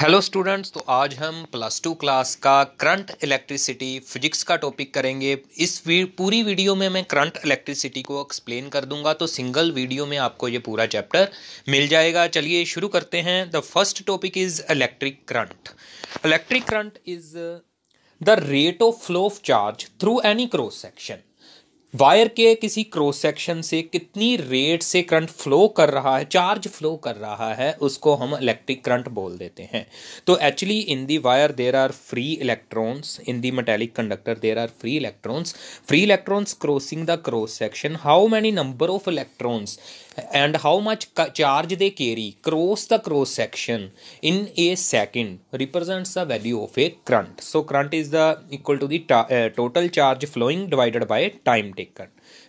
Hello students तो आज हम प्लस टू क्लास का करंट इलेक्ट्रिसिटी फिजिक्स का टॉपिक करेंगे इस वी, पूरी वीडियो में मैं करंट इलेक्ट्रिसिटी को एक्सप्लेन कर दूंगा तो सिंगल वीडियो में आपको ये पूरा चैप्टर मिल जाएगा चलिए शुरू करते हैं the first topic is electric current electric current is the rate of flow of charge through any cross section wire के किसी क्रॉस सेक्शन से कितनी रेट से करंट फ्लो कर रहा है चार्ज फ्लो कर रहा है उसको हम इलेक्ट्रिक करंट बोल देते हैं तो actually in the wire there are free electrons in the metallic conductor there are free electrons free electrons crossing the cross section how many number of electrons and how much charge they carry cross the cross section in a second represents the value of a current so current is the equal to the total charge flowing divided by time taken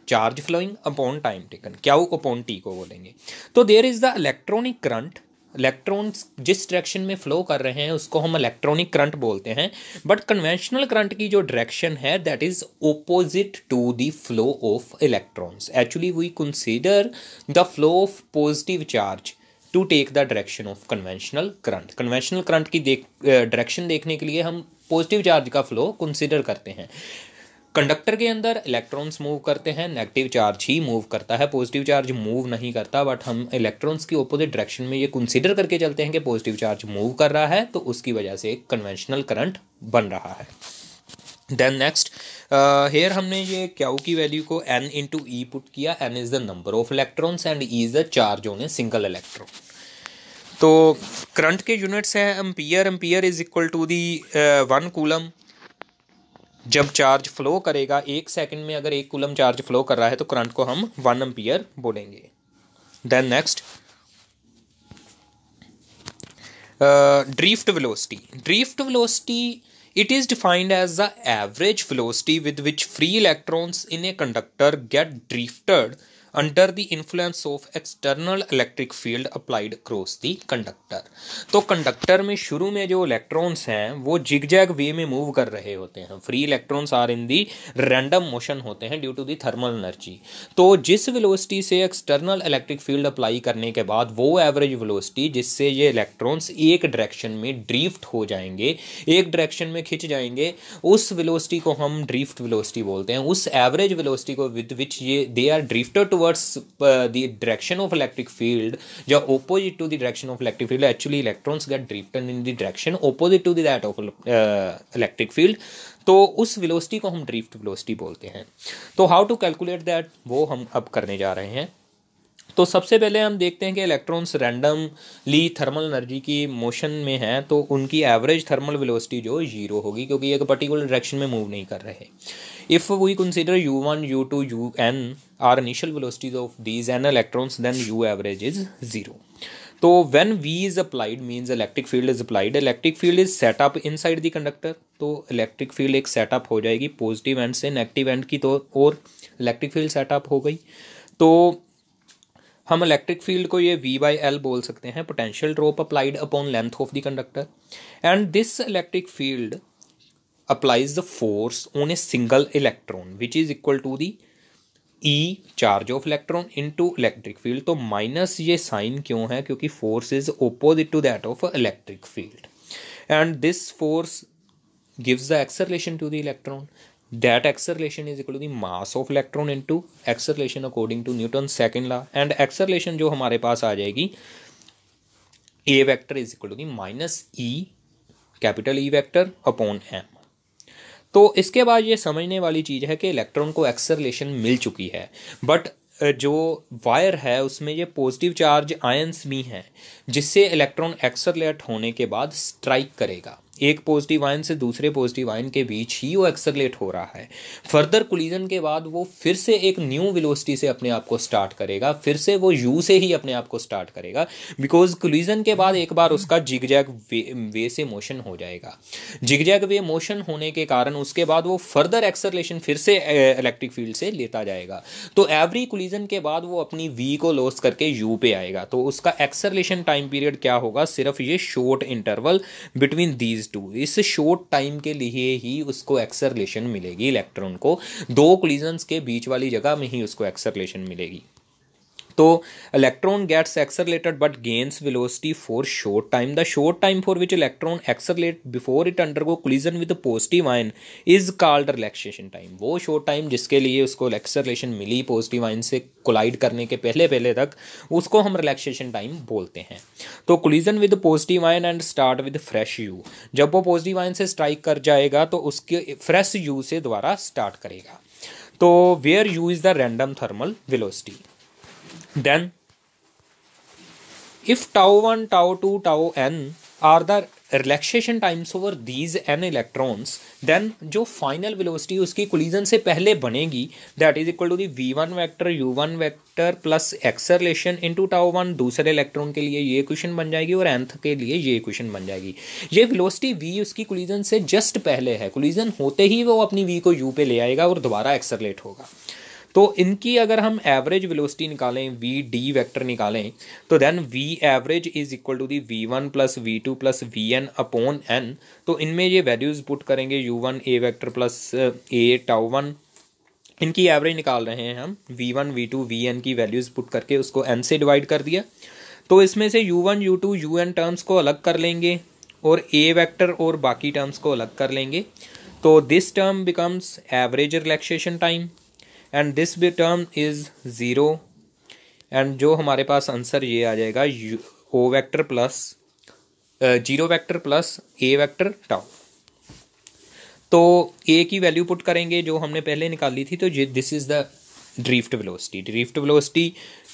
charge flowing upon time taken क्या upon T को बोलेंगे तो there is the electronic current electrons जिस direction में flow कर रहे हैं उसको हम इलेक्ट्रॉनिक करंट बोलते हैं बट कन्वेंशनल करंट की जो डायरेक्शन है that is opposite to the flow of electrons actually we consider the flow of positive charge to take the direction of conventional current conventional current की देख direction देखने के लिए हम पॉजिटिव चार्ज का फ्लो कंसिडर करते हैं कंडक्टर के अंदर इलेक्ट्रॉन्स मूव करते हैं नेगेटिव चार्ज ही मूव करता है पॉजिटिव चार्ज मूव नहीं करता बट हम इलेक्ट्रॉन्स की ओपोजिट डायरेक्शन में ये कंसिडर करके चलते हैं कि पॉजिटिव चार्ज मूव कर रहा है तो उसकी वजह से एक कन्वेंशनल करंट बन रहा है देन नेक्स्ट हेयर हमने ये क्याऊ की वैल्यू को एन इंटू ई पुट किया N is the number of electrons and E is the charge on a single electron तो करंट के यूनिट्स हैं ampere ampere is equal to the one coulomb जब charge flow करेगा एक second में अगर एक कुलम चार्ज फ्लो कर रहा है तो करंट को हम वन एम्पियर बोलेंगे then next drift velocity drift velocity it is defined as the average velocity with which free electrons in a conductor get drifted under the influence of external electric field applied cross the conductor तो conductor में शुरू में जो electrons हैं वो zigzag वे में move कर रहे होते हैं free electrons are in the random motion होते हैं due to the thermal energy तो जिस वेलोसिटी से एक्सटर्नल इलेक्ट्रिक फील्ड अप्लाई करने के बाद वो एवरेज वेलोसिटी जिससे ये इलेक्ट्रॉन्स एक डायरेक्शन में ड्रीफ्ट हो जाएंगे एक डायरेक्शन में खिंच जाएंगे उस वेलोसिटी को हम ड्रिफ्ट वेलोसिटी बोलते हैं उस एवरेज वेलोसिटी को विद विच ये they are drifted to towards the direction of electric field या opposite to the direction of electric field actually electrons get drifted in the direction opposite to that of electric field तो उस velocity को हम drift velocity बोलते हैं तो how to calculate that वो हम अब करने जा रहे हैं तो सबसे पहले हम देखते हैं कि इलेक्ट्रॉन्स रैंडमली थर्मल एनर्जी की मोशन में हैं तो उनकी एवरेज थर्मल वेलोसिटी जो जीरो होगी क्योंकि एक पर्टिकुलर डायरेक्शन में मूव नहीं कर रहे if we consider U one U two U N are initial velocities of these N electrons then U average is zero तो when V is applied means electric field is applied electric field is set up inside the conductor तो electric field एक set up हो जाएगी positive end से negative end की तो और electric field setup हो गई तो हम इलेक्ट्रिक फील्ड को ये V बाई एल बोल सकते हैं potential drop applied upon length of the conductor and this electric field applies the force on a single electron which is equal to the E charge of electron into electric field तो minus ये sign क्यों है क्योंकि force is opposite to that of electric field and this force gives the acceleration to the electron that acceleration is equal to the mass of electron into acceleration according to Newton's second law and acceleration जो हमारे पास आ जाएगी a vector is equal to the minus e capital E vector upon m तो इसके बाद ये समझने वाली चीज़ है कि इलेक्ट्रॉन को एक्सरलेशन मिल चुकी है बट जो वायर है उसमें ये पॉजिटिव चार्ज आयंस भी हैं जिससे इलेक्ट्रॉन एक्सरलेट होने के बाद स्ट्राइक करेगा एक पॉजिटिव आयन से दूसरे पॉजिटिव आयन के बीच ही वो एक्सलेट हो रहा है फर्दर कुलीजन के बाद वो फिर से एक न्यू विलोसिटी से अपने आप को स्टार्ट करेगा फिर से वो यू से ही अपने आप को स्टार्ट करेगा बिकॉज कुलीजन के बाद एक बार उसका जिगजैग वे, वे से मोशन हो जाएगा जिगजैग वे मोशन होने के कारण उसके बाद वो फर्दर एक्सलेशन फिर से इलेक्ट्रिक फील्ड से लेता जाएगा तो एवरी कुलीजन के बाद वो अपनी वी को लॉस करके यू पे आएगा तो उसका एक्सलेशन टाइम पीरियड क्या होगा सिर्फ ये short interval between these is to इस शॉर्ट टाइम के लिए ही उसको एक्सरलेशन मिलेगी इलेक्ट्रॉन को दो क्लीजन के बीच वाली जगह में ही उसको एक्सरलेशन मिलेगी तो electron gets accelerated but gains velocity for short time the short time for which electron accelerate before it undergo collision with positive ion is called relaxation time वो शॉर्ट टाइम जिसके लिए उसको एक्सरलेशन मिली positive ion से collide करने के पहले पहले तक उसको हम रिलैक्सेशन टाइम बोलते हैं तो collision with positive ion and start with fresh U जब वो पॉजिटिव आयन से स्ट्राइक कर जाएगा तो उसके फ्रेश यू से द्वारा स्टार्ट करेगा तो where U is the random thermal velocity Then, if tau 1, tau 2, tau n are the relaxation times over these N electrons then जो फाइनल वेलोसिटी उसकी कोलिजन से पहले बनेगी that is equal to the V one vector U one vector plus acceleration into tau one दूसरे electron के लिए ये question बन जाएगी और एंथ के लिए ये क्वेश्चन बन जाएगी ये विलोसिटी वी उसकी कोलिजन से जस्ट पहले है कोलिजन होते ही वो अपनी वी को यू पे ले आएगा और दोबारा एक्सरलेट होगा तो इनकी अगर हम एवरेज वेलोसिटी निकालें वी डी वैक्टर निकालें तो then V average is equal to the V one plus V two plus V N upon N तो इनमें ये वैल्यूज़ पुट करेंगे U one A vector plus A tau one इनकी average निकाल रहे हैं हम V one V two V N की वैल्यूज़ पुट करके उसको एन से डिवाइड कर दिया तो इसमें से U one U two U N terms को अलग कर लेंगे और ए वैक्टर और बाकी टर्म्स को अलग कर लेंगे तो this term becomes average relaxation time and this B term is zero and जो हमारे पास आंसर ये आ जाएगा O vector plus zero vector plus A vector tau तो ए की वैल्यू पुट करेंगे जो हमने पहले निकाली थी तो this is the drift velocity drift velocity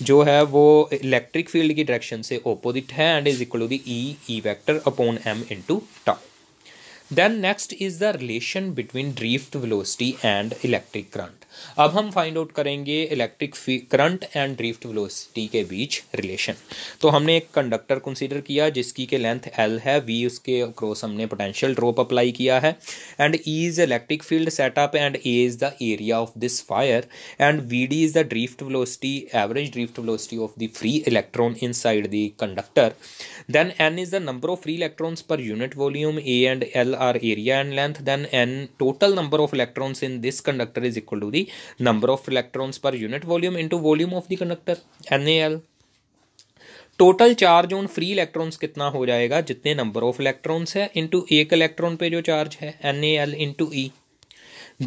जो है वो इलेक्ट्रिक फील्ड की डायरेक्शन से ओपोजिट है and is equal to the E E vector upon M into tau then next is the relation between drift velocity and electric current अब हम find out करेंगे electric current and drift velocity के बीच relation तो हमने एक conductor consider किया जिसकी के लेंथ एल है वी उसके क्रॉस हमने पोटेंशियल ड्रॉप अप्लाई किया है and E is electric field set up and A is the area of this wire and we D is the drift velocity average drift velocity of the free electron inside the conductor then N is the number of free electrons per unit volume A and L are area and length then n total number of electrons in this conductor is equal to the number of electrons per unit volume into volume of the conductor NaL total charge on free electrons कितना हो जाएगा जितने number of electrons है into एक electron पे जो charge है n A l into e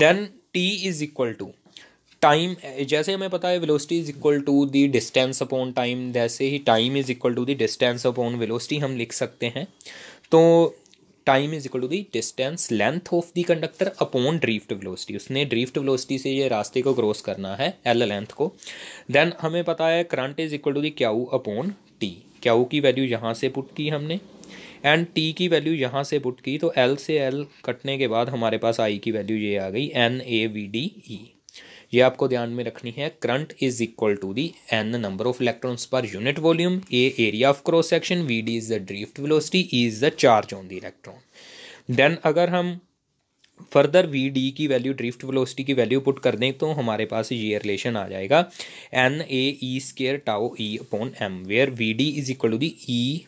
then t is equal to time जैसे हमें पता है velocity is equal to the distance upon time जैसे ही time is equal to the distance upon velocity हम लिख सकते हैं तो time is equal to the distance length of the conductor upon drift velocity उसने ड्रीफ्ट वेलोसिटी से ये रास्ते को क्रॉस करना है एल लेंथ को देन हमें पता है current is equal to the q upon t q की वैल्यू यहाँ से पुट की हमने एंड टी की वैल्यू यहाँ से पुट की तो एल से एल कटने के बाद हमारे पास आई की वैल्यू ये आ गई n A v d e ये आपको ध्यान में रखनी है current is equal to the n number of electrons per unit volume A area of cross section v D is the drift velocity e is the charge on the electron then अगर हम further v d की value drift velocity की value put कर दें तो हमारे पास ये रिलेशन आ जाएगा n A E square tau e upon m where v D is equal to the e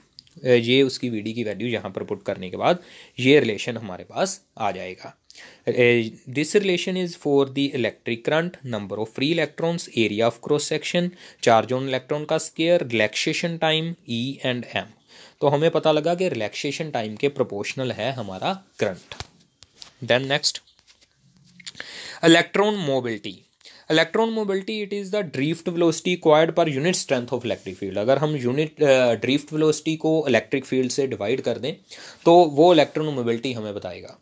ये उसकी वी डी की वैल्यू यहाँ पर पुट करने के बाद ये रिलेशन हमारे पास आ जाएगा this relation is for the electric current number of free electrons area of cross section charge on electron का square relaxation time e and m तो हमें पता लगा कि रिलैक्सेशन टाइम के प्रोपोर्शनल है हमारा current then next electron mobility electron mobility it is the drift velocity acquired per unit strength of electric field अगर हम यूनिट ड्रीफ्ट वेलोसिटी को इलेक्ट्रिक फील्ड से डिवाइड कर दें तो वो इलेक्ट्रॉन मोबिलिटी हमें बताएगा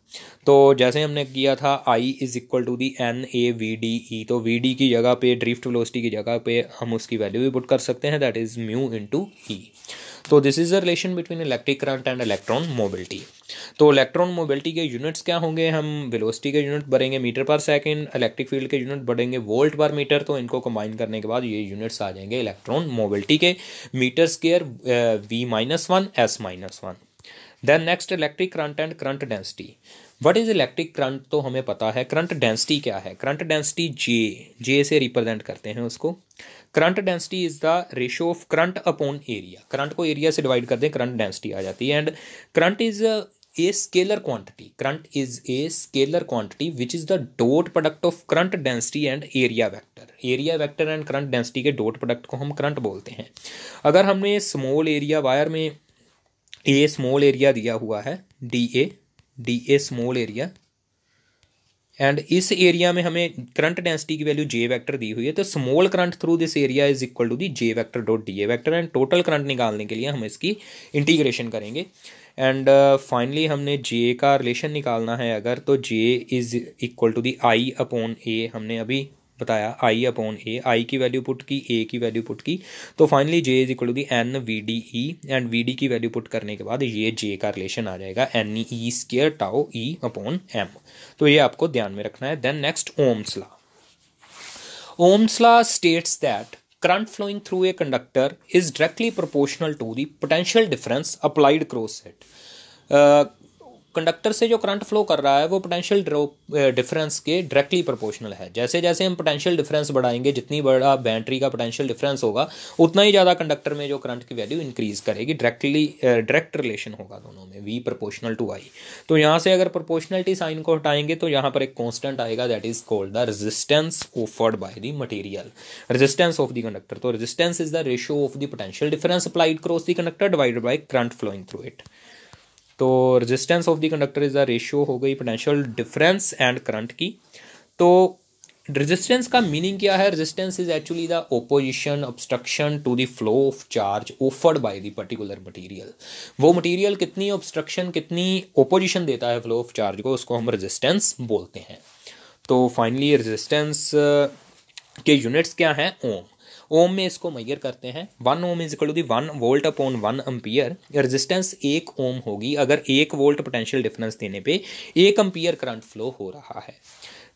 तो जैसे हमने किया था I is equal to the n A v d e तो वी डी की जगह पे ड्रीफ्ट वेलोसिटी की जगह पे हम उसकी वैल्यू भी पुट कर सकते हैं that is mu into e तो this is the relation between electric current and electron mobility तो इलेक्ट्रॉन मोबिलिटी के यूनिट्स क्या होंगे हम वेलोसिटी के यूनिट बढ़ेंगे metre per second electric field के यूनिट बढ़ेंगे वोल्ट पर मीटर तो इनको कंबाइन करने के बाद ये यूनिट्स आ जाएंगे इलेक्ट्रॉन मोबिलिटी के metre square V minus one s minus one then next electric current and current density what is electric current तो हमें पता है करंट डेंसिटी क्या है करंट डेंसिटी जे जे से रिप्रेजेंट करते हैं उसको current density is the ratio of current upon area current को एरिया से डिवाइड कर दें करंट डेंसिटी आ जाती है and current is a scalar quantity current is a scalar quantity which is the dot product of current density and area vector area vector and current density के dot product को हम current बोलते हैं अगर हमने स्मॉल एरिया वायर में ए small area दिया हुआ है d A d A small area and इस एरिया में हमें करंट डेंसिटी की वैल्यू जे वेक्टर दी हुई है तो small current through this area is equal to the J vector dot d A vector and total current निकालने के लिए हम इसकी इंटीग्रेशन करेंगे एंड फाइनली uh, हमने जे का रिलेशन निकालना है अगर तो J is equal to the I upon A हमने अभी बताया आई अपॉन ए आई की वैल्यू पुट की ए की वैल्यू पुट की तो finally J is equal to the n v d e and we d की वैल्यू पुट करने के बाद ये जे का रिलेशन आ जाएगा एन ई square tau e upon m तो ये आपको ध्यान में रखना है then next Ohm's law Ohm's law states that current flowing through a conductor is directly proportional to the potential difference applied cross it conductor से जो करंट फ्लो कर रहा है वो पोटेंशियल डिफरेंस के डायरेक्टली प्रोपोर्शनल है जैसे जैसे हम पोटेंशियल डिफरेंस बढ़ाएंगे जितनी बड़ा बैटरी का पोटेंशियल डिफरेंस होगा उतना ही ज़्यादा कंडक्टर में जो करंट की वैल्यू इंक्रीज करेगी डायरेक्टली डायरेक्ट रिलेशन होगा दोनों में वी प्रपोर्शनल टू आई तो यहाँ से अगर प्रपोर्शनलिटी साइन को हटाएंगे तो यहाँ पर एक कॉन्स्टेंट आएगा that is called the resistance offered by the material resistance of the conductor तो resistance is the ratio of the potential difference applied cross the conductor divide by current flowing through it तो resistance of the conductor is the ratio हो गई potential difference and current की तो resistance का meaning क्या है resistance is actually the opposition obstruction to the flow of charge offered by the particular material वो material कितनी ऑब्स्ट्रक्शन कितनी ओपोजिशन देता है फ्लो ऑफ चार्ज को उसको हम रेजिस्टेंस बोलते हैं तो फाइनली रेजिस्टेंस uh, के यूनिट्स क्या हैं ओम ओम में इसको मैयर करते हैं one ohm is equal to the one volt upon one ampere resistance एक ओम होगी अगर एक वोल्ट पोटेंशियल डिफरेंस देने पे एक अम्पियर करंट फ्लो हो रहा है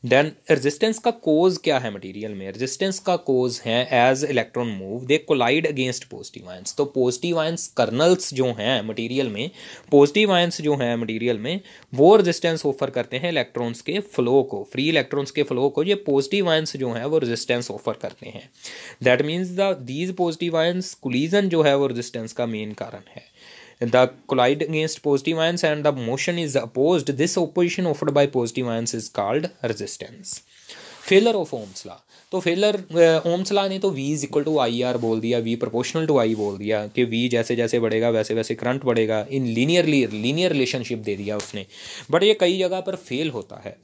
देन रेजिस्टेंस का कोज क्या है मटेरियल में रेजिस्टेंस का कोज है as electron move they collide against positive ions तो पॉजिटिव आयंस कर्नल्स जो हैं मटेरियल में पॉजिटिव आयंस जो हैं मटेरियल में वो रेजिस्टेंस ऑफर करते हैं इलेक्ट्रॉन्स के फ्लो को फ्री इलेक्ट्रॉन्स के फ्लो को ये पॉजिटिव आयंस जो हैं वो रेजिस्टेंस ऑफर करते हैं that means the these positive ions collision जो है वो रेजिस्टेंस का मेन कारण है the collide against positive ions and the motion is opposed this opposition offered by positive ions is called resistance failure of Ohm's law तो failure Ohm's law ने तो V is equal to I R बोल दिया V proportional to आई बोल दिया कि we जैसे जैसे बढ़ेगा वैसे वैसे करंट बढ़ेगा इन लीनियरली लीनियर रिलेशनशिप दे दिया उसने बट ये कई जगह पर फेल होता है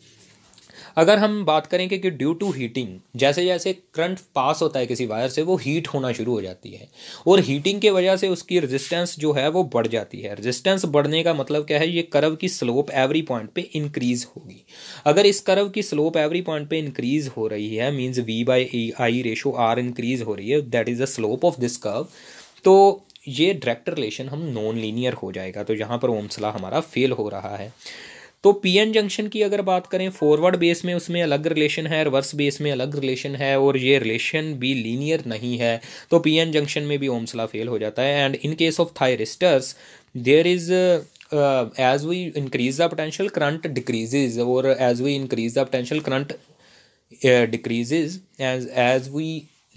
अगर हम बात करें कि ड्यू टू हीटिंग जैसे जैसे करंट पास होता है किसी वायर से वो हीट होना शुरू हो जाती है और हीटिंग की वजह से उसकी रेजिस्टेंस जो है वो बढ़ जाती है रेजिस्टेंस बढ़ने का मतलब क्या है ये कर्व की स्लोप एवरी पॉइंट पे इंक्रीज होगी अगर इस कर्व की स्लोप एवरी पॉइंट पे इंक्रीज हो रही है means V by I ratio R increase हो रही है that is the slope of this curve तो ये डायरेक्ट रिलेशन हम नॉन लीनियर हो जाएगा तो यहाँ पर ओमसला हमारा फेल हो रहा है तो पीएन जंक्शन की अगर बात करें फॉरवर्ड बेस में उसमें अलग रिलेशन है रिवर्स बेस में अलग रिलेशन है और ये रिलेशन भी लीनियर नहीं है तो पीएन जंक्शन में भी ओमसला फेल हो जाता है and in case of thyristors there is as we increase the potential current decreases और as we increase the potential current decreases as as we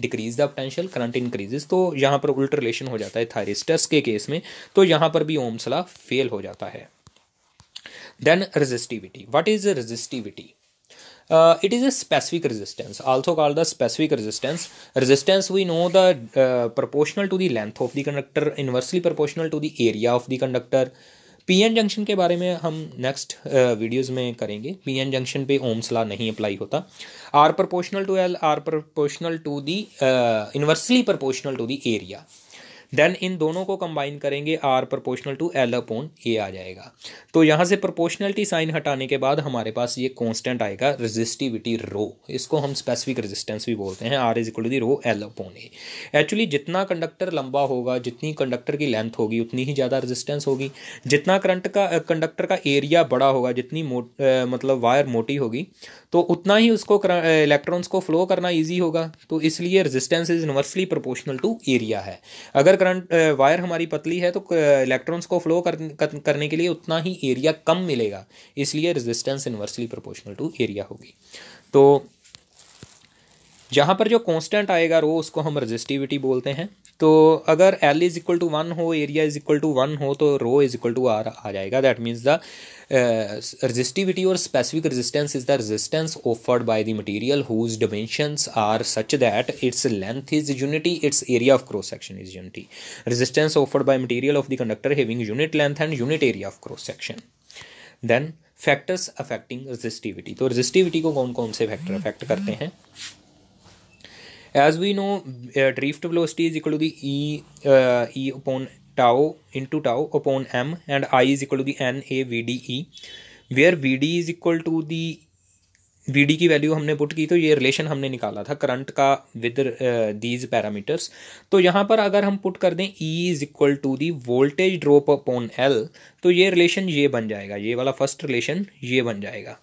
decrease the potential current increases तो यहाँ पर उल्ट रिलेशन हो जाता है थायरिस्टर्स के case में तो यहाँ पर भी ओमसला फेल हो जाता है Then resistivity. What is resistivity? Uh, it is a specific resistance also called the specific resistance resistance we know the uh, proportional to the length of the conductor inversely proportional to the area of the conductor PN junction के बारे में हम next videos में करेंगे PN junction पे ओम सला नहीं apply होता R proportional to l R proportional to the inversely proportional to the area then इन दोनों को कंबाइन करेंगे R proportional to L upon A आ जाएगा तो यहाँ से प्रोपोर्शनलिटी साइन हटाने के बाद हमारे पास ये कॉन्स्टेंट आएगा रजिस्टिविटी रो इसको हम स्पेसिफिक रेजिस्टेंस भी बोलते हैं R is equal to the rho l upon A actually जितना कंडक्टर लंबा होगा जितनी कंडक्टर की लेंथ होगी उतनी ही ज़्यादा रजिस्टेंस होगी जितना करंट का कंडक्टर का एरिया बड़ा होगा जितनी मो मतलब वायर मोटी होगी तो उतना ही उसको इलेक्ट्रॉन्स को फ्लो करना ईजी होगा तो इसलिए resistance is inversely proportional to area है अगर करंट वायर uh, हमारी पतली है तो इलेक्ट्रॉन्स uh, को फ्लो कर, कर, करने के लिए उतना ही एरिया कम मिलेगा इसलिए resistance inversely proportional to area होगी तो जहाँ पर जो कांस्टेंट आएगा रो उसको हम रेजिस्टिविटी बोलते हैं तो अगर l is equal to one हो area is equal to one हो तो rho is equal to R आ जाएगा that means the resistivity or specific resistance is the resistance offered by the material whose dimensions are such that its length is unity its area of cross section is unity resistance offered by material of the conductor having unit length and unit area of cross section then factors affecting resistivity तो resistivity को कौन कौन से factor affect करते हैं as we know drift velocity is equal to the e E upon tau into tau upon m and i is equal to the n a v d e where v D is equal to the v d की value हमने put की तो ये relation हमने निकाला था current का with these parameters तो यहाँ पर अगर हम पुट कर दें E is equal to the voltage drop upon l तो ये रिलेशन ये बन जाएगा ये वाला फर्स्ट रिलेशन ये बन जाएगा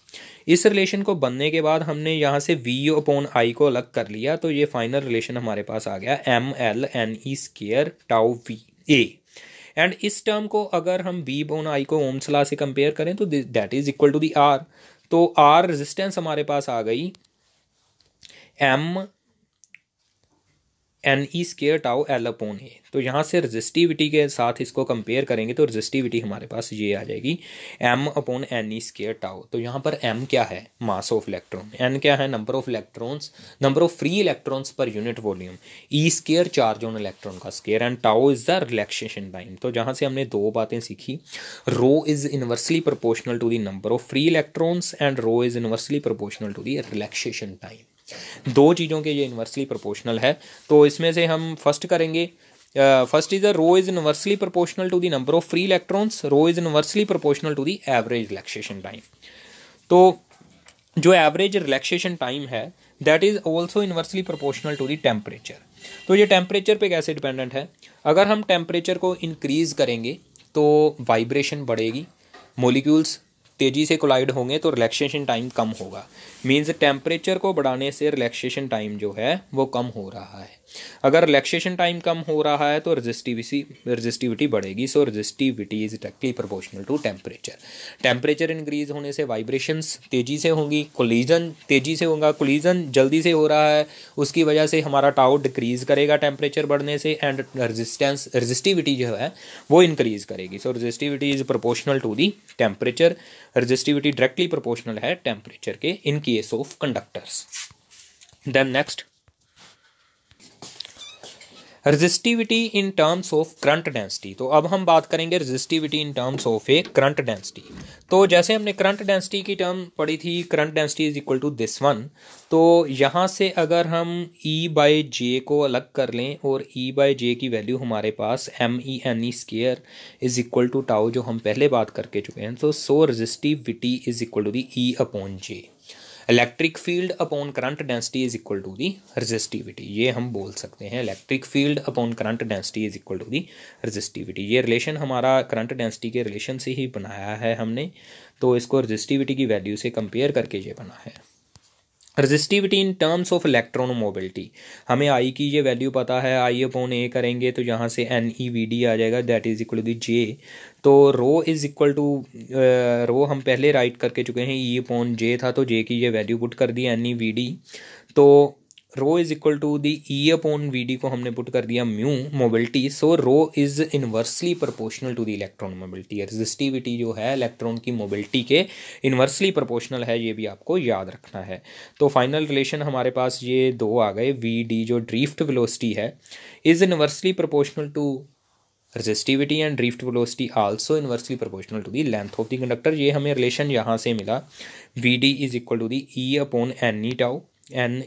इस रिलेशन को बनने के बाद हमने यहाँ से वी अपॉन आई को अलग कर लिया तो ये फाइनल रिलेशन हमारे पास आ गया m l n E square tau V A and इस टर्म को अगर हम बी बोन आई को सला से कंपेयर करें तो that is equal to the R तो आर रेजिस्टेंस हमारे पास आ गई m n E square tau l upon A तो यहाँ से रजिस्टिविटी के साथ इसको कंपेयर करेंगे तो रजिस्टिविटी हमारे पास ये आ जाएगी एम अपोन एन ई स्केयर टाओ तो यहाँ पर एम क्या है मास ऑफ इलेक्ट्रॉन एन क्या है number of electrons number of free electrons per unit volume e square charge on electron का square and tau is the relaxation time तो जहाँ से हमने दो बातें सीखी rho is inversely proportional to the number of free electrons and rho is inversely proportional to the relaxation time दो चीज़ों के ये इन्वर्सली प्रोपोर्शनल है तो इसमें से हम फर्स्ट करेंगे first is the rho is inversely proportional to the number of free electrons rho is inversely proportional to the average relaxation time तो जो एवरेज रिलैक्सेशन टाइम है that is also inversely proportional to the temperature तो ये temperature पे कैसे dependent है अगर हम टेम्परेचर को इंक्रीज करेंगे तो वाइब्रेशन बढ़ेगी मोलिक्यूल्स तेज़ी से कोलाइड होंगे तो रिलैक्सेशन टाइम कम होगा मीन्स टेम्परेचर को बढ़ाने से रिलैक्सेशन टाइम जो है वो कम हो रहा है अगर रिलैक्सेशन टाइम कम हो रहा है तो रजिस्टिविटी रजिस्टिविटी बढ़ेगी so resistivity is directly proportional to temperature temperature increase होने से वाइब्रेशंस तेज़ी से होंगी कोलिजन तेज़ी से होगा कोलिजन जल्दी से हो रहा है उसकी वजह से हमारा टाउ डिक्रीज करेगा टेम्परेचर बढ़ने से एंड रजिस्टेंस रजिस्टिविटी जो है वो इंक्रीज करेगी so resistivity is proportional to the temperature resistivity directly proportional है टेम्परेचर के in case of conductors then next resistivity in terms of current density तो अब हम बात करेंगे resistivity in terms of a current density तो जैसे हमने करंट डेंसिटी की टर्म पढ़ी थी current density is equal to this one तो यहाँ से अगर हम ई बाय जे को अलग कर लें और ई बाय जे की वैल्यू हमारे पास M E N E square is equal to tau जो हम पहले बात करके चुके हैं तो so resistivity is equal to the E upon J electric field upon current density is equal to the resistivity ये हम बोल सकते हैं electric field upon current density is equal to the resistivity ये रिलेशन हमारा करंट डेंसिटी के relation से ही बनाया है हमने तो इसको रजिस्टिविटी की वैल्यू से कंपेयर करके ये बना है resistivity in terms of electron mobility हमें आई की ये वैल्यू पता है आई अपॉन ए करेंगे तो यहाँ से एन ई वी डी आ जाएगा that is equal to J तो rho is equal to rho हम पहले राइट करके चुके हैं ई अपॉन जे था तो जे की ये वैल्यू पुट कर दी एन ई वी डी तो rho is equal to the E upon V D को हमने पुट कर दिया mu mobility so rho is inversely proportional to the electron mobility resistivity जो है इलेक्ट्रॉन की मोबिलिटी के इन्वर्सली प्रोपोर्शनल है ये भी आपको याद रखना है तो फाइनल रिलेशन हमारे पास ये दो आ गए वी डी जो ड्रीफ्ट वेलोसिटी है is inversely proportional to resistivity and drift velocity also inversely proportional to the length of the conductor ये हमें रिलेशन यहाँ से मिला V D is equal to the E upon N E tau N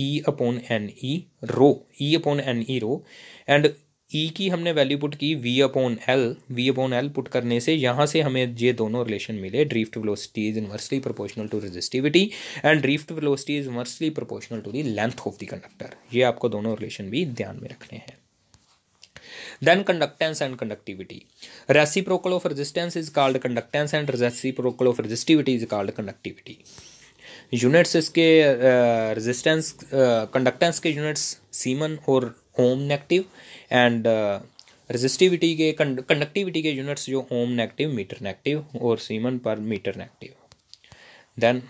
E upon N E rho E upon N E rho and E की हमने value put की V upon L V upon L put करने से यहाँ से हमें ये दोनों रिलेशन मिले drift velocity is inversely proportional to resistivity and drift velocity is inversely proportional to the length of the conductor ये आपको दोनों रिलेशन भी ध्यान में रखने हैं then conductance and conductivity reciprocal of resistance is called conductance and reciprocal of resistivity is called conductivity units इसके resistance conductance के यूनिट्स uh, सीमन uh, और होम नेगेटिव एंड रेजिस्टिविटी के कंडक्टिविटी के यूनिट्स जो ओम नेगेटिव मीटर नेगेटिव और siemens per meter negative then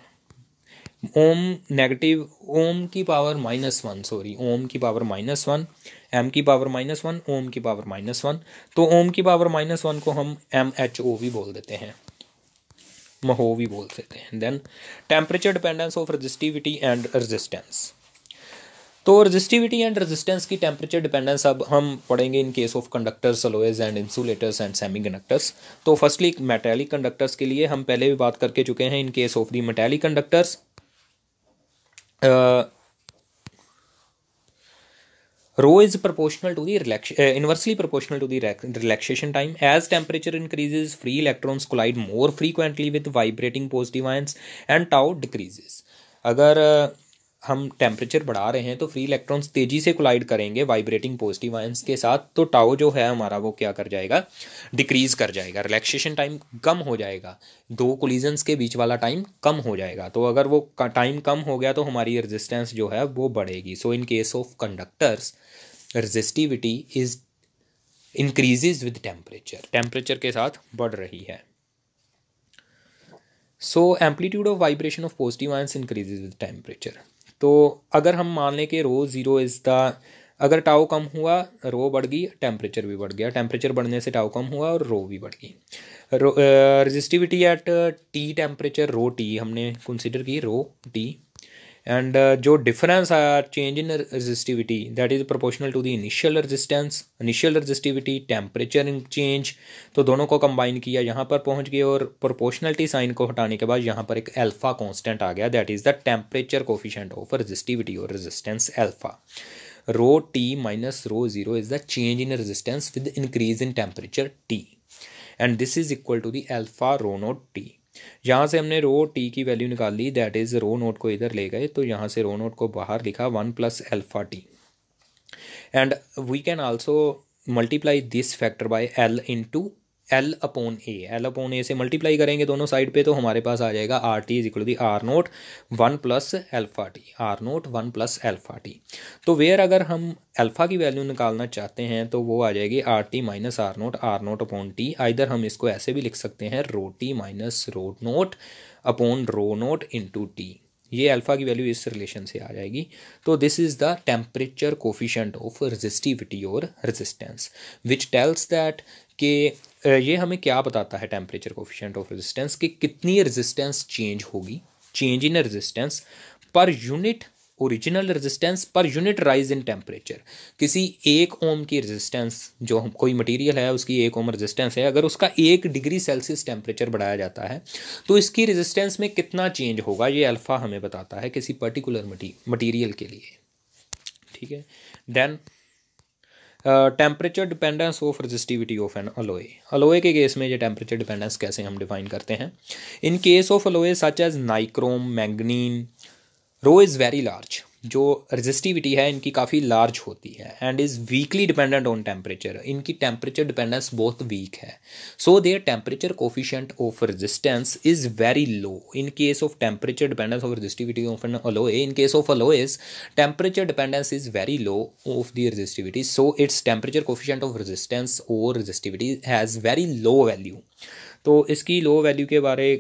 ohm negative ohm की power minus one sorry ohm की power minus one M की power minus one ohm की power minus one तो ओम की पावर माइनस वन को हम M H O भी बोल देते हैं महो भी बोल सकते हैं then temperature dependence of resistivity and resistance तो रजिस्टिविटी एंड रजिस्टेंस की टेम्परेचर डिपेंडेंस अब हम पढ़ेंगे in case of conductors alloys and insulators and semiconductors तो फर्स्टली मेटेलिक कंडक्टर्स के लिए हम पहले भी बात करके चुके हैं in case of the metallic conductors Rho is proportional to the relax- uh, inversely proportional to the relaxation time. As temperature increases, free electrons collide more frequently with vibrating positive ions, and tau decreases. uh, हम temperature बढ़ा रहे हैं तो free electrons तेज़ी से collide करेंगे vibrating positive ions के साथ तो टाओ जो है हमारा वो क्या कर जाएगा डिक्रीज़ कर जाएगा रिलैक्सेशन टाइम कम हो जाएगा दो कोलिजन्स के बीच वाला टाइम कम हो जाएगा तो अगर वो टाइम कम हो गया तो हमारी रजिस्टेंस जो है वो बढ़ेगी so in case of conductors resistivity is increases with temperature temperature के साथ बढ़ रही है so amplitude of vibration of positive ions increases with temperature तो अगर हम मान लें कि रो ज़ीरो इज़ द अगर टाओ कम हुआ रो बढ़ गई टेम्परेचर भी बढ़ गया टेम्परेचर बढ़ने से टाओ कम हुआ और रो भी बढ़ गई rho resistivity at T temperature rho T हमने कंसिडर की रो टी एंड uh, जो डिफरेंस आया change in resistivity that is proportional to the initial resistance initial resistivity temperature in change तो दोनों को कंबाइन किया यहाँ पर पहुँच गए और प्रोपोर्शनलिटी साइन को हटाने के बाद यहाँ पर एक एल्फा कॉन्स्टेंट आ गया that is the temperature coefficient of resistivity और resistance alpha rho T minus rho zero is the change in resistance with increase in temperature T and this is equal to the alpha rho naught T यहाँ से हमने rho T की value निकाल ली that is rho naught को इधर ले गए तो यहाँ से रो नोट को बाहर लिखा one plus alpha T and we can also multiply this factor by L into L upon A L upon A से मल्टीप्लाई करेंगे दोनों साइड पे तो हमारे पास आ जाएगा R T is equal the R naught one plus alpha T R naught one plus alpha T तो वेयर अगर हम एल्फा की वैल्यू निकालना चाहते हैं तो वो आ जाएगी R T minus R naught R naught upon T either हम इसको ऐसे भी लिख सकते हैं rho T minus rho naught upon rho naught to T ये अल्फ़ा की वैल्यू इस रिलेशन से आ जाएगी तो this is the temperature coefficient of resistivity और रजिस्टेंस विच टेल्स दैट कि ये हमें क्या बताता है टेम्परेचर कोफिशेंट ऑफ रेजिस्टेंस कि कितनी रेजिस्टेंस चेंज होगी change in resistance per unit original resistance per unit rise in temperature किसी एक ओम की रेजिस्टेंस जो हम कोई मटेरियल है उसकी एक ओम रेजिस्टेंस है अगर उसका एक डिग्री सेल्सियस टेम्परेचर बढ़ाया जाता है तो इसकी रेजिस्टेंस में कितना चेंज होगा ये अल्फ़ा हमें बताता है किसी पर्टिकुलर मटी मटीरियल के लिए ठीक है then temperature dependence of resistivity of an alloy alloy के केस में ये टेम्परेचर डिपेंडेंस कैसे हम डिफाइन करते हैं in case of alloy such as nichrome manganin rho is very large जो रजिस्टिविटी है इनकी काफ़ी लार्ज होती है and is weakly dependent on temperature इनकी टेम्परेचर डिपेंडेंस बहुत वीक है so their temperature coefficient of resistance is very low in case of temperature dependence of resistivity of an alloy in case of is temperature dependence is very low of the resistivity so its temperature coefficient of resistance और resistivity has very low value तो इसकी low value के बारे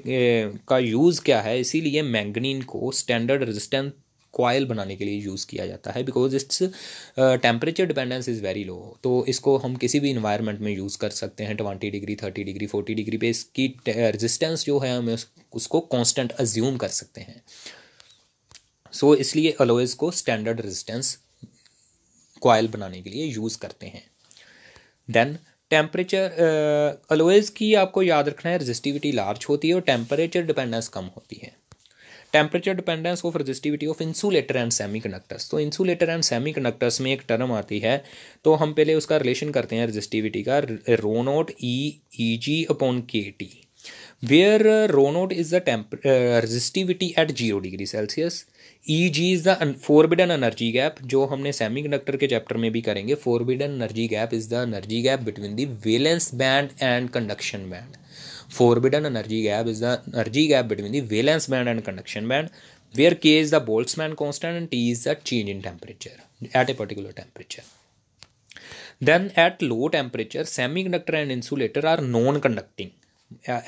का use क्या है इसीलिए manganin को स्टैंडर्ड रेजिस्टेंस कॉयल बनाने के लिए यूज़ किया जाता है because its temperature dependence is very low तो इसको हम किसी भी इन्वायरमेंट में यूज़ कर सकते हैं twenty degree thirty degree forty degree पे इसकी रेजिस्टेंस uh, जो है हमें उसको कॉन्स्टेंट अज्यूम कर सकते हैं सो so, इसलिए अलोइज को स्टैंडर्ड रेजिस्टेंस कॉयल बनाने के लिए यूज़ करते हैं देन टेम्परेचर अलोइज की आपको याद रखना है रेजिस्टिविटी लार्ज होती है और टेम्परेचर डिपेंडेंस कम होती है temperature dependence of resistivity of insulator and semiconductors तो इंसुलेटर एंड सेमी कंडक्टर्स में एक टर्म आती है तो हम पहले उसका रिलेशन करते हैं रजिस्टिविटी का rho naught E E G upon K T where rho naught is the temp resistivity at zero degree Celsius E G is the forbidden energy gap जो हमने सेमी कंडक्टर के चैप्टर में भी करेंगे forbidden energy gap is the energy gap between the valence band and conduction band Forbidden energy gap is the energy gap between the valence band and conduction band where K is the Boltzmann constant and T is the change in temperature at a particular temperature. Then at low temperature, semiconductor and insulator are non-conducting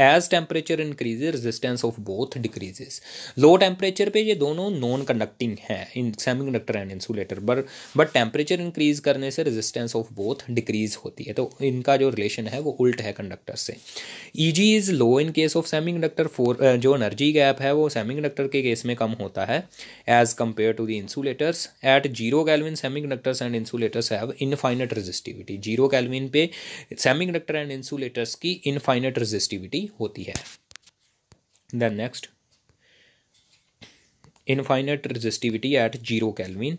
as temperature increase resistance of both decreases low temperature पे ये दोनों nonconducting है in semiconductor and insulator but but temperature increase करने से resistance of both decrease होती है तो इनका जो रिलेशन है वो उल्ट है कंडक्टर से E G is low in case of semiconductor for जो एनर्जी गैप है वो सेमी कंडक्टर के केस में कम होता है as compare to the insulators at zero kelvin semiconductors and insulators have infinite resistivity zero kelvin पे semiconductor and insulators की इनफाइनट रेजिस्टिव एक्टिविटी होती है then next infinite resistivity at zero kelvin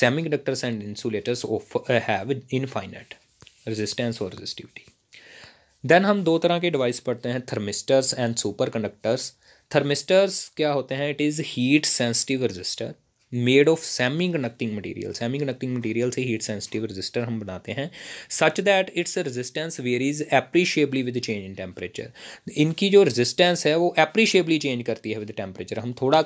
semiconductors and insulators have infinite resistance और resistivity then हम दो तरह के device पढ़ते हैं thermistors and superconductors thermistors क्या होते हैं it is heat sensitive resistor made of semiconducting material semiconducting material से हीट सेंसिटिव रजिस्टर हम बनाते हैं such that its resistance varies appreciably with change in temperature इनकी जो resistance है वो एप्रीशियबली चेंज करती है विद टेम्परेचर हम थोड़ा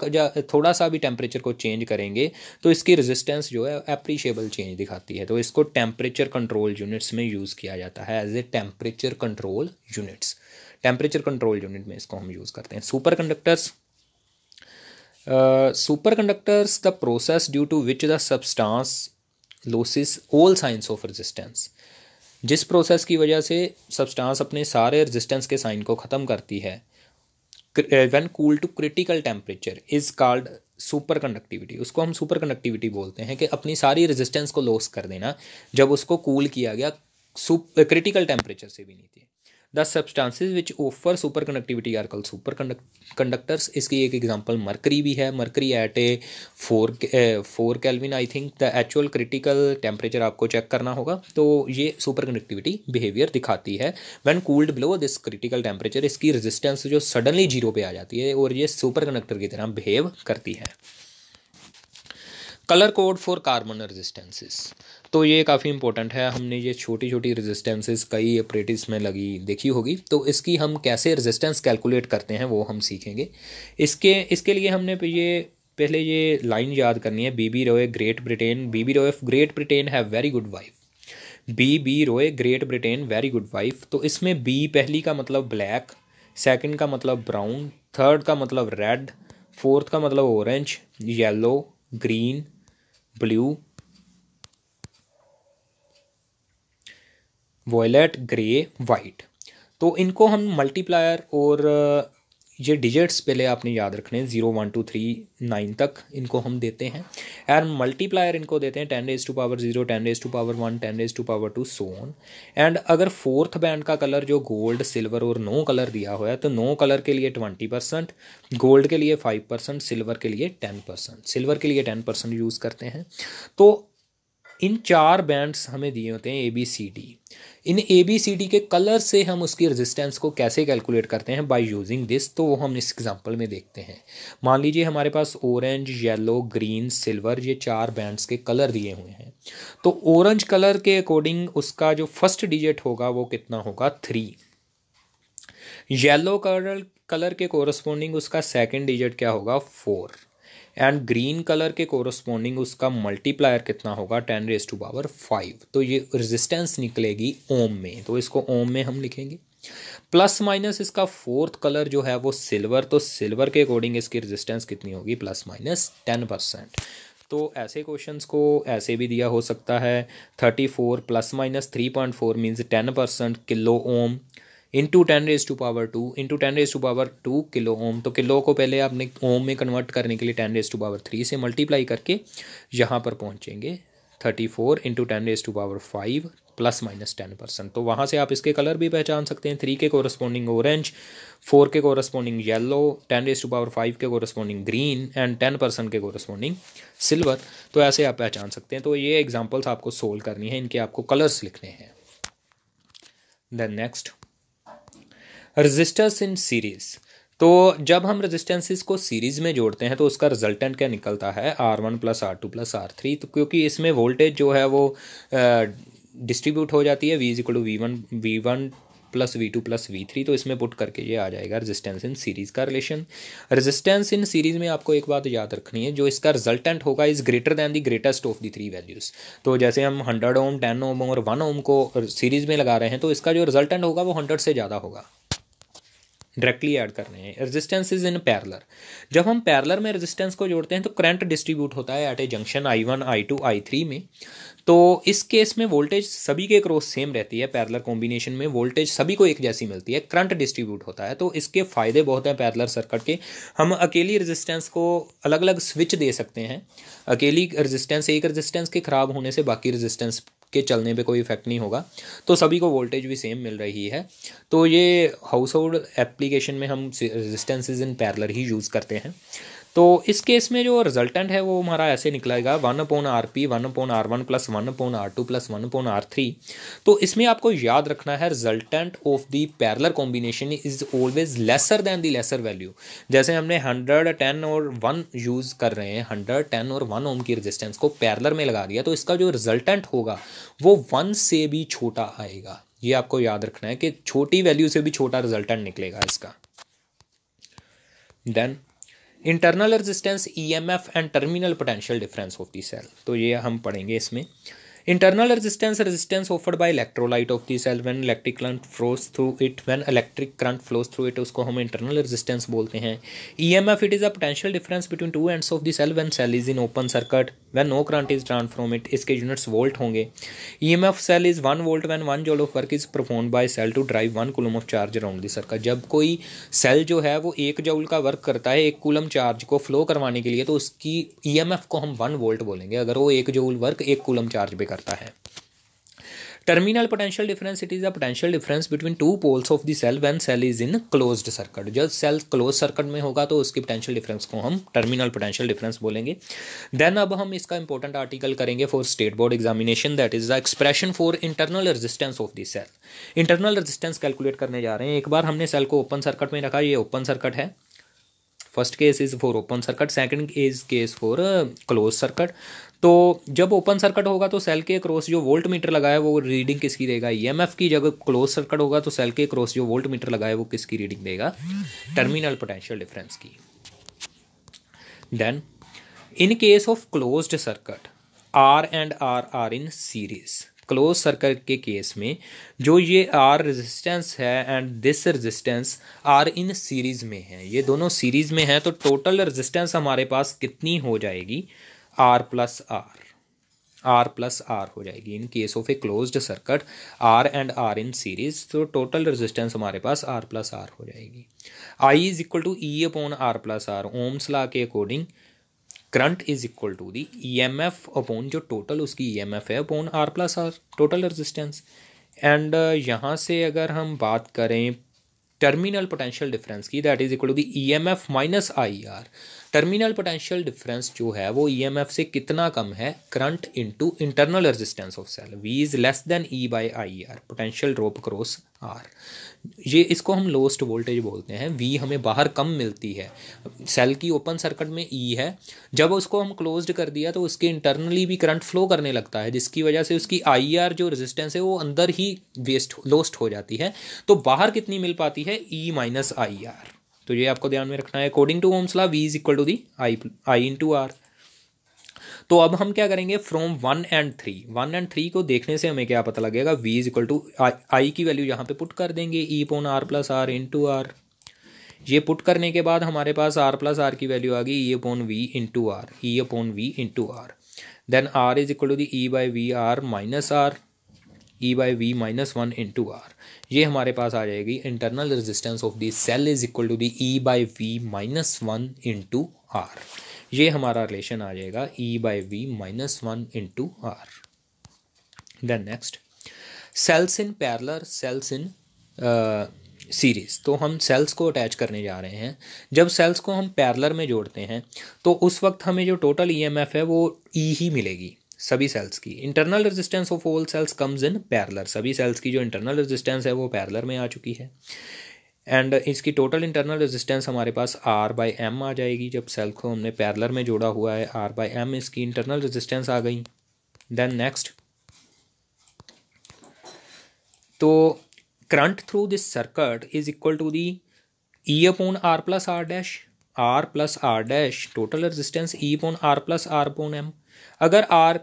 थोड़ा सा भी टेम्परेचर को चेंज करेंगे तो इसकी रजिस्टेंस जो है एप्रीशियबल चेंज दिखाती है तो इसको टेम्परेचर कंट्रोल यूनिट्स में यूज़ किया जाता है as a temperature control units temperature control unit में इसको हम यूज़ करते हैं superconductors superconductors the process due to which the substance loses all signs of resistance जिस प्रोसेस की वजह से सबस्टांस अपने सारे रेजिस्टेंस के साइन को ख़त्म करती है when cool to critical temperature is called superconductivity उसको हम सुपर कंडक्टिविटी बोलते हैं कि अपनी सारी रेजिस्टेंस को लॉस कर देना जब उसको कूल cool किया गया क्रिटिकल टेम्परेचर uh, से भी नहीं थी the substances which offer superconductivity are call superconductors इसकी एक एग्जाम्पल मरकरी भी है mercury at a four four kelvin I think the actual critical temperature आपको चेक करना होगा तो ये सुपर कंडक्टिविटी बिहेवियर दिखाती है when cooled below this critical temperature इसकी रेजिस्टेंस जो सडनली जीरो पे आ जाती है और ये सुपर कंडक्टर की तरह बिहेव करती है colour code for carbon resistances तो ये काफ़ी इंपॉर्टेंट है हमने ये छोटी छोटी रेजिस्टेंसेस कई अप्रेटिस में लगी देखी होगी तो इसकी हम कैसे रेजिस्टेंस कैलकुलेट करते हैं वो हम सीखेंगे इसके इसके लिए हमने ये पहले ये लाइन याद करनी है B B Roy great Britain B B Roy great Britain have very good wife B B Roy great Britain very good wife तो इसमें बी पहली का मतलब ब्लैक सेकंड का मतलब ब्राउन थर्ड का मतलब रेड फोर्थ का मतलब orange yellow green blue violet grey white तो इनको हम मल्टीप्लायर और ये डिजिट्स पहले आपने याद रखने हैं zero one two three nine तक इनको हम देते हैं एंड मल्टीप्लायर इनको देते हैं ten raise to power zero ten raise to power one ten raise to power two so on and अगर फोर्थ बैंड का कलर जो गोल्ड सिल्वर और नो कलर दिया हुआ है तो नो कलर के लिए ट्वेंटी परसेंट गोल्ड के लिए फाइव परसेंट सिल्वर के लिए टेन परसेंट सिल्वर के लिए टेन परसेंट यूज़ करते हैं तो इन चार बैंड्स हमें दिए होते हैं ए बी सी डी इन ए बी सी डी के कलर से हम उसकी रेजिस्टेंस को कैसे कैलकुलेट करते हैं बाय यूजिंग दिस तो वो हम इस एग्जांपल में देखते हैं मान लीजिए हमारे पास ऑरेंज येलो ग्रीन सिल्वर ये चार बैंड्स के कलर दिए हुए हैं तो ऑरेंज कलर के अकॉर्डिंग उसका जो फर्स्ट डिजिट होगा वो कितना होगा थ्री येलो कलर कलर के कोरस्पोंडिंग उसका सेकेंड डिजिट क्या होगा फोर एंड ग्रीन कलर के कोरस्पॉन्डिंग उसका मल्टीप्लायर कितना होगा ten raise to power five तो ये रेजिस्टेंस निकलेगी ओम में तो इसको ओम में हम लिखेंगे प्लस माइनस इसका फोर्थ कलर जो है वो सिल्वर तो सिल्वर के अकॉर्डिंग इसकी रेजिस्टेंस कितनी होगी प्लस माइनस टेन परसेंट तो ऐसे क्वेश्चंस को ऐसे भी दिया हो सकता है thirty four plus minus three point four means ten percent kilo ohm into ten raise to power two into ten raise to power two kilo ohm तो किलो को पहले आपने ओम में कन्वर्ट करने के लिए ten raise to power three से multiply करके यहाँ पर पहुँचेंगे thirty four into ten raise to power five plus minus ten percent तो वहाँ से आप इसके कलर भी पहचान सकते हैं थ्री के कोरस्पॉन्डिंग ऑरेंज फोर के corresponding yellow ten raise to power five के corresponding green and ten percent के कोरस्पॉन्डिंग सिल्वर तो ऐसे आप पहचान सकते हैं तो ये एग्जाम्पल्स आपको सोल्व करनी है इनके आपको कलर्स लिखने हैं then next resistors in series तो जब हम रेजिस्टेंसेस को सीरीज़ में जोड़ते हैं तो उसका रिजल्टेंट क्या निकलता है R one plus R two plus R three तो क्योंकि इसमें वोल्टेज जो है वो डिस्ट्रीब्यूट हो जाती है V is equal to V one V one plus V two plus V three तो इसमें पुट करके ये आ जाएगा रेजिस्टेंस इन सीरीज़ का रिलेशन रेजिस्टेंस इन सीरीज़ में आपको एक बात याद रखनी है जो इसका रिजल्टेंट होगा is greater than the greatest of the three values तो जैसे हम हंड्रेड ओम टेन ओम और वन ओम को सीरीज़ में लगा रहे हैं तो इसका जो रिजल्टेंट होगा वो हंड्रेड से ज़्यादा होगा डायरेक्टली ऐड कर रहे हैं रेजिस्टेंस इज इन पैरलर जब हम पैरलर में रेजिस्टेंस को जोड़ते हैं तो करंट डिस्ट्रीब्यूट होता है at a junction I one I two I three में तो इस केस में वोल्टेज सभी के क्रॉस सेम रहती है पैरलर कॉम्बिनेशन में वोल्टेज सभी को एक जैसी मिलती है करंट डिस्ट्रीब्यूट होता है तो इसके फ़ायदे बहुत हैं पैरलर सर्किट के हम अकेली रेजिस्टेंस को अलग अलग स्विच दे सकते हैं अकेली रेजिस्टेंस एक रेजिस्टेंस के ख़राब होने से बाकी रेजिस्टेंस के चलने पे कोई इफेक्ट नहीं होगा तो सभी को वोल्टेज भी सेम मिल रही है तो ये हाउस होल्ड एप्लीकेशन में हम रेजिस्टेंसेज इन पैरलर ही यूज़ करते हैं तो इस केस में जो रिजल्टेंट है वो हमारा ऐसे निकलेगा one upon R P one upon R one plus one upon R two plus one upon R three तो इसमें आपको याद रखना है resultant of the parallel combination is always lesser than the lesser value जैसे हमने हंड्रेड टेन और one use कर रहे हैं हंड्रेड टेन और वन ओम की रजिस्टेंस को पैरलर में लगा दिया तो इसका जो रिजल्टेंट होगा वो वन से भी छोटा आएगा ये आपको याद रखना है कि छोटी वैल्यू से भी छोटा रिजल्टेंट निकलेगा इसका then internal resistance EMF and terminal potential difference of the cell तो ये हम पढ़ेंगे इसमें internal resistance resistance offered by electrolyte of the cell when electric current flows through it when electric current flows through it उसको हम internal resistance बोलते हैं emf it is a potential difference between two ends of the cell when cell is in open circuit when no current is drawn from it इसके units volt होंगे emf cell is one volt when one joule of work is performed by cell to drive one coulomb of charge around the circuit जब कोई cell जो है वो एक joule का work करता है एक कूलम चार्ज को फ्लो करवाने के लिए तो उसकी ई को हम वन वोल्ट बोलेंगे अगर वो एक जूल वर्क एक कूलम चार्ज पे कर करता है terminal potential difference it is a potential difference between two poles of the cell when cell is in closed circuit जब सेल क्लोज सर्किट में होगा तो उसकी पोटेंशियल डिफरेंस को हम टर्मिनल पोटेंशियल डिफरेंस बोलेंगे देन अब हम इसका इंपॉर्टेंट आर्टिकल करेंगे for state board examination that is the expression for internal resistance of the cell internal resistance calculate करने जा रहे हैं एक बार हमने सेल को ओपन सर्कट में रखा ये ओपन सर्कट है first case is for open circuit second is case for close circuit तो जब ओपन सर्किट होगा तो सेल के क्रॉस जो वोल्ट मीटर लगाया वो रीडिंग किसकी देगा ईएमएफ की जब क्लोज सर्किट होगा तो सेल के क्रॉस जो वोल्ट मीटर लगाया वो किसकी रीडिंग देगा टर्मिनल पोटेंशियल डिफरेंस की then in case of closed circuit R and R R in series close circuit के केस में जो ये आर रेजिस्टेंस है and this resistance R in series में है ये दोनों सीरीज में है तो टोटल रेजिस्टेंस हमारे पास कितनी हो जाएगी R plus R R plus R हो जाएगी in case of a closed circuit R and R in series तो टोटल रेजिस्टेंस हमारे पास आर प्लस आर हो जाएगी I is equal to E upon R plus R Ohm's law के according current is equal to the E M F upon जो total उसकी E M F है upon R plus R total resistance and यहाँ से अगर हम बात करें टर्मिनल पोटेंशियल डिफरेंस की that is equal to the E M F minus I R terminal potential difference जो है वो ई e से कितना कम है current into internal resistance of cell V is less than E by I R potential drop cross R ये इसको हम लोस्ट वोल्टेज बोलते हैं वी हमें बाहर कम मिलती है सेल की ओपन सर्किट में ई e है जब उसको हम क्लोज कर दिया तो उसके इंटरनली भी करंट फ्लो करने लगता है जिसकी वजह से उसकी आई आर जो रेजिस्टेंस है वो अंदर ही वेस्ट लोस्ट हो जाती है तो बाहर कितनी मिल पाती है ई माइनस आई आर तो ये आपको ध्यान में रखना है according to Ohm's law V is equal to the I I into R तो अब हम क्या करेंगे from one and three one and three को देखने से हमें क्या पता लगेगा V is equal to I की वैल्यू यहाँ पे पुट कर देंगे E upon R plus R into R ये पुट करने के बाद हमारे पास आर प्लस आर की वैल्यू आ गई ई upon V into R E upon V into R then R is equal to the E by V R minus R E by V minus one into R ये हमारे पास आ जाएगी internal resistance of the cell is equal to the E by V minus one into R ये हमारा relation आ जाएगा E by V minus one into R then next cells in parallel sales in series तो हम sales को attach करने जा रहे हैं जब सेल्स को हम पैरलर में जोड़ते हैं तो उस वक्त हमें जो टोटल ईएमएफ e है वो ई e ही मिलेगी सभी सेल्स की internal resistance of all cells comes in parallel सभी सेल्स की जो इंटरनल रेजिस्टेंस है वो पैरलर में आ चुकी है एंड इसकी टोटल इंटरनल रेजिस्टेंस हमारे पास आर बाई एम आ जाएगी जब सेल को हमने पैरलर में जोड़ा हुआ है आर बाई एम इसकी इंटरनल रेजिस्टेंस आ गई देन नेक्स्ट तो current through this circuit is equal to the E upon R plus R dash R plus R dash total resistance E upon R plus R upon M अगर R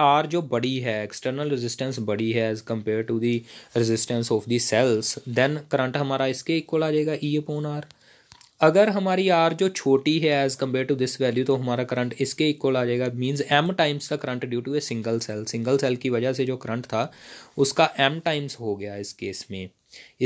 R जो बड़ी है external resistance बड़ी है as compare to the resistance of the cells then current हमारा इसके equal आ जाएगा ई अपोन आर अगर हमारी आर जो छोटी है as compare to this value तो हमारा करंट इसके इक्वल आ जाएगा means M times the current due to a single cell single cell की वजह से जो करंट था उसका एम टाइम्स हो गया इस केस में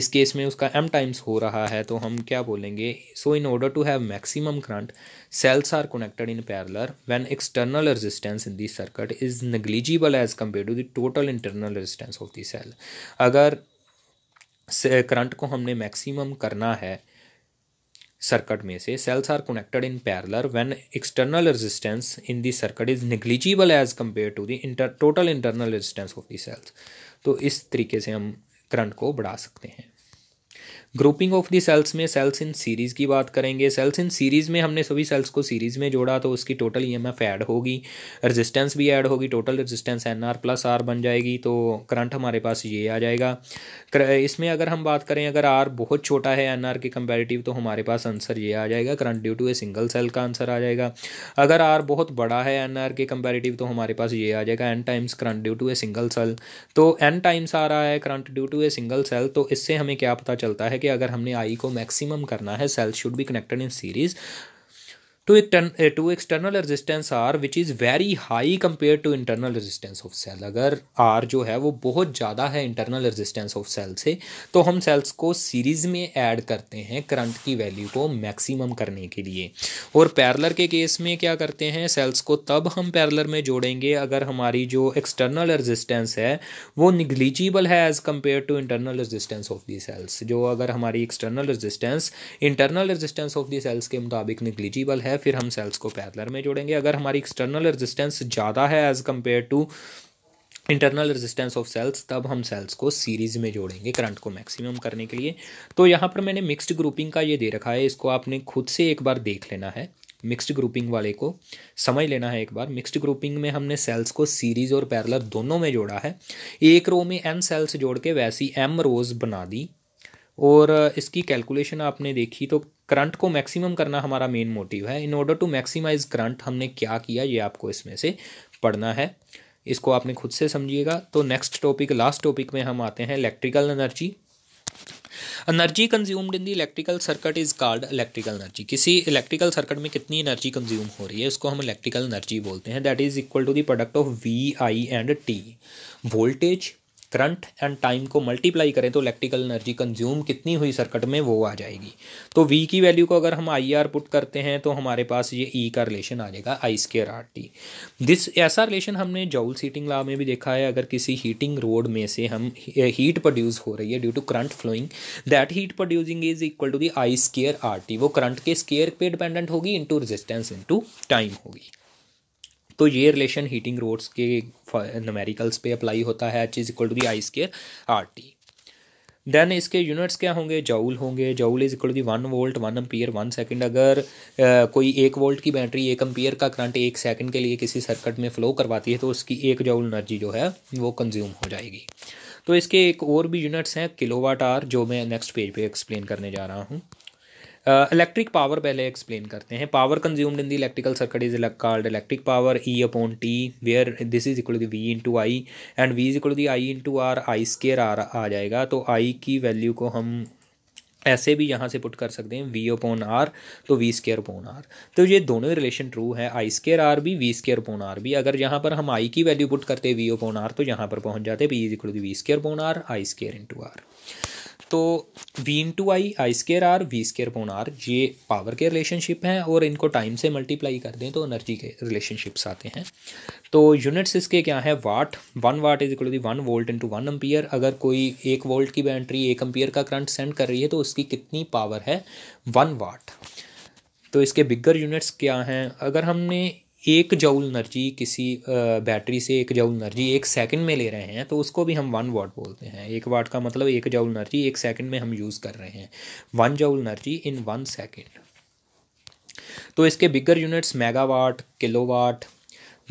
इस केस में उसका एम टाइम्स हो रहा है तो हम क्या बोलेंगे so in order to have maximum current cells are connected in parallel when external resistance in this circuit is negligible as compare to the total internal resistance of the cell अगर current को हमने maximum करना है circuit में से cells are connected in parallel when external resistance in the circuit is negligible as compare to the total internal resistance of the cells तो इस तरीके से हम करंट को बढ़ा सकते हैं ग्रुपिंग ऑफ दी सेल्स में सेल्स इन सीरीज़ की बात करेंगे सेल्स इन सीरीज़ में हमने सभी सेल्स को सीरीज़ में जोड़ा तो उसकी total E M F add होगी रेजिस्टेंस भी ऐड होगी total resistance N R plus R बन जाएगी तो करंट हमारे पास ये आ जाएगा इसमें अगर हम बात करें अगर आर बहुत छोटा है एन आर के कंपेरेटिव तो हमारे पास आंसर ये आ जाएगा current due to a single cell का आंसर आ जाएगा अगर आर बहुत बड़ा है एन आर के कंपेरेटिव तो हमारे पास ये आ जाएगा N times current due to a single cell तो एन टाइम्स आ रहा है current due to a single cell तो इससे हमें क्या पता चलता है कि अगर हमने आई को मैक्सिमम करना है cells should be connected in series to to external resistance R which is very high compare to internal resistance of cell अगर आर जो है वो बहुत ज़्यादा है इंटरनल रेजिस्टेंस ऑफ सेल से तो हम सेल्स को सीरीज में एड करते हैं करंट की वैल्यू को मैक्सिमम करने के लिए और पैरलर के केस में क्या करते हैं सेल्स को तब हम पैरलर में जोड़ेंगे अगर हमारी जो एक्सटर्नल resistance है वो निगलिजिबल है as compare to internal resistance of the cells जो अगर हमारी external resistance internal resistance of the cells के मुताबिक निगलिजिबल है फिर हम सेल्स को पैदलर में जोड़ेंगे अगर हमारी एक्सटर्नल रेजिस्टेंस ज़्यादा है as compare to internal resistance of cells तब हम सेल्स को सीरीज में जोड़ेंगे करंट को मैक्सिमम करने के लिए तो यहाँ पर मैंने मिक्सड ग्रुपिंग का ये दे रखा है इसको आपने खुद से एक बार देख लेना है मिक्सड ग्रुपिंग वाले को समझ लेना है एक बार मिक्सड ग्रुपिंग में हमने सेल्स को सीरीज और पैरलर दोनों में जोड़ा है एक रो में एन सेल्स जोड़ के वैसी एम रोज बना दी और इसकी कैलकुलेशन आपने देखी तो करंट को मैक्सिमम करना हमारा मेन मोटिव है in order to maximise current हमने क्या किया ये आपको इसमें से पढ़ना है इसको आपने खुद से समझिएगा तो नेक्स्ट टॉपिक लास्ट टॉपिक में हम आते हैं electrical energy energy consumed in the electrical circuit is called electrical energy किसी इलेक्ट्रिकल सर्किट में कितनी एनर्जी कंज्यूम हो रही है उसको हम इलेक्ट्रिकल एनर्जी बोलते हैं that is equal to the product of V I and T voltage current and time को मल्टीप्लाई करें तो इलेक्ट्रिकल एनर्जी कंज्यूम कितनी हुई सर्किट में वो आ जाएगी तो वी की वैल्यू को अगर हम आई आर पुट करते हैं तो हमारे पास ये ई e का रिलेशन आ जाएगा I square R T this ऐसा रिलेशन हमने जॉल सीटिंग लॉ में भी देखा है अगर किसी हीटिंग रोड में से हम हीट प्रोड्यूस हो रही है due to current flowing that heat producing is equal to the I square R T वो करंट के स्केयर पे डिपेंडेंट होगी इंटू रेजिस्टेंस इंटू टाइम होगी तो ये रिलेशन हीटिंग रोड्स के नमेरिकल्स पे अप्लाई होता है H is equal to the I square R T then इसके यूनिट्स क्या होंगे जाउल होंगे joule is equal to one volt one ampere one second अगर आ, कोई एक वोल्ट की बैटरी एक एम्पियर का करंट एक सेकंड के लिए किसी सर्किट में फ्लो करवाती है तो उसकी एक जाउल एनर्जी जो है वो कंज्यूम हो जाएगी तो इसके एक और भी यूनिट्स हैं किलोवाट आर जो मैं नेक्स्ट पेज पे एक्सप्लेन करने जा रहा हूँ इलेक्ट्रिक uh, पावर पहले एक्सप्लेन करते हैं power consumed in the electrical circuit is called electric power E upon T where this is equal to V into I and V is equal to I into R I square R आ जाएगा तो आई की value को हम ऐसे भी यहाँ से पुट कर सकते हैं वी अपॉन आर तो वी स्केयर अपॉन आर तो ये दोनों रिलेशन ट्रू है आई स्केयर आर भी वी स्केयर अपॉन आर भी अगर यहाँ पर हम आई की वैल्यू पुट करते वी अपॉन आर तो यहाँ पर पहुँच जाते V is equal to V square upon R I square into R तो V into I I square R V square upon R ये पावर के रिलेशनशिप हैं और इनको टाइम से मल्टीप्लाई कर दें तो एनर्जी के रिलेशनशिप्स आते हैं तो यूनिट्स इसके क्या है watt one watt is equal to one volt into one ampere अगर कोई एक वोल्ट की बैटरी एक एम्पियर का करंट सेंड कर रही है तो उसकी कितनी पावर है वन वाट तो इसके बिगर यूनिट्स क्या हैं अगर हमने एक जाउल एनर्जी किसी बैटरी से एक जाउल एनर्जी एक सेकंड में ले रहे हैं तो उसको भी हम वन वाट बोलते हैं एक वाट का मतलब एक जाउल एनर्जी एक सेकंड में हम यूज़ कर रहे हैं one joule energy in one second तो इसके बिगर यूनिट्स मेगावाट किलोवाट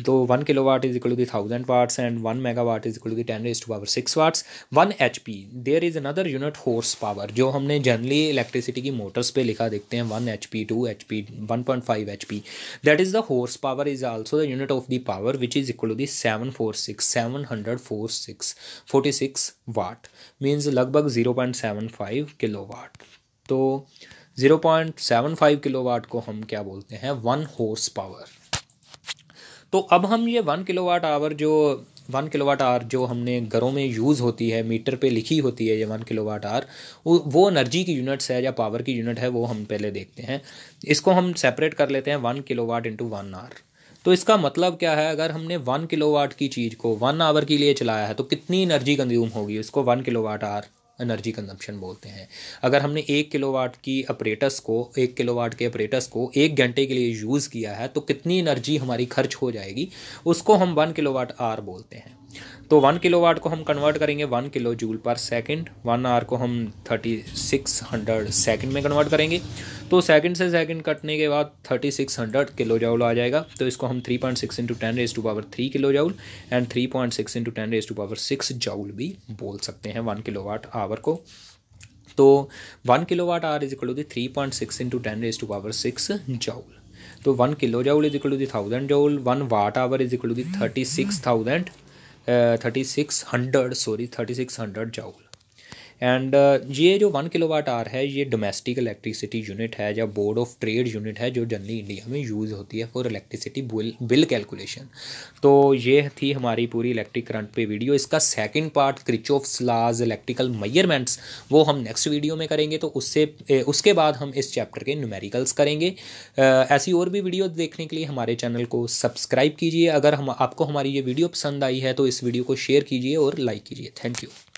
तो one kilowatt is equal to thousand watts and one megawatt is equal to ten raise to power six watts one H P there is another unit horsepower जो हमने generally electricity की Motors पर लिखा देखते हैं one H P two H P one point five H P that is the horsepower is also the unit of the power which is equal to seven four six seven hundred four six forty six watt means लगभग zero point seven five kilowatt तो zero point seven five kilowatt को हम क्या बोलते हैं one horse power तो अब हम ये वन किलो वाट आवर जो वन किलो वाट आर जो हमने घरों में यूज़ होती है मीटर पे लिखी होती है ये वन किलो वाट आर वो एनर्जी की यूनिट्स है या पावर की यूनिट है वो हम पहले देखते हैं इसको हम सेपरेट कर लेते हैं one kilowatt into one hour तो इसका मतलब क्या है अगर हमने वन किलो वाट की चीज़ को वन आवर के लिए चलाया है तो कितनी एनर्जी कंज्यूम होगी उसको one kilowatt hour energy consumption बोलते हैं अगर हमने एक किलोवाट की अपरेटस को एक किलोवाट के अपरेटस को एक घंटे के लिए यूज़ किया है तो कितनी एनर्जी हमारी खर्च हो जाएगी उसको हम वन किलोवाट आर बोलते हैं तो वन किलो वाट को हम कन्वर्ट करेंगे one kilojoule per second one hour को हम थर्टी सिक्स हंड्रेड सेकेंड में कन्वर्ट करेंगे तो सेकंड से सेकंड कटने के बाद thirty six hundred kilojoule आ जाएगा तो इसको हम three point six into ten raise to power three kilojoule and three point six into ten raise to power six joule भी बोल सकते हैं वन किलो वाट आवर को तो one kilowatt hour is equal to the three point six into ten raise to power six joule तो one kilojoule is equal to the thousand joule one watt hour is equal to the thirty six thousand thirty six hundred sorry thirty six hundred joule and uh, ये जो one kilowatt are है ये domestic electricity unit है या board of trade unit है जो generally India में use होती है for electricity bill bill calculation तो ये थी हमारी पूरी इलेक्ट्रिक करंट पे वीडियो इसका सेकंड पार्ट क्रिच ऑफ स्लाज इलेक्ट्रिकल मैयरमेंट्स वो हम नेक्स्ट वीडियो में करेंगे तो उससे उसके बाद हम इस चैप्टर के न्यूमेरिकल्स करेंगे ऐसी और भी वीडियो देखने के लिए हमारे चैनल को सब्सक्राइब कीजिए अगर हम आपको हमारी ये वीडियो पसंद आई है तो इस वीडियो को शेयर कीजिए और लाइक कीजिए थैंक यू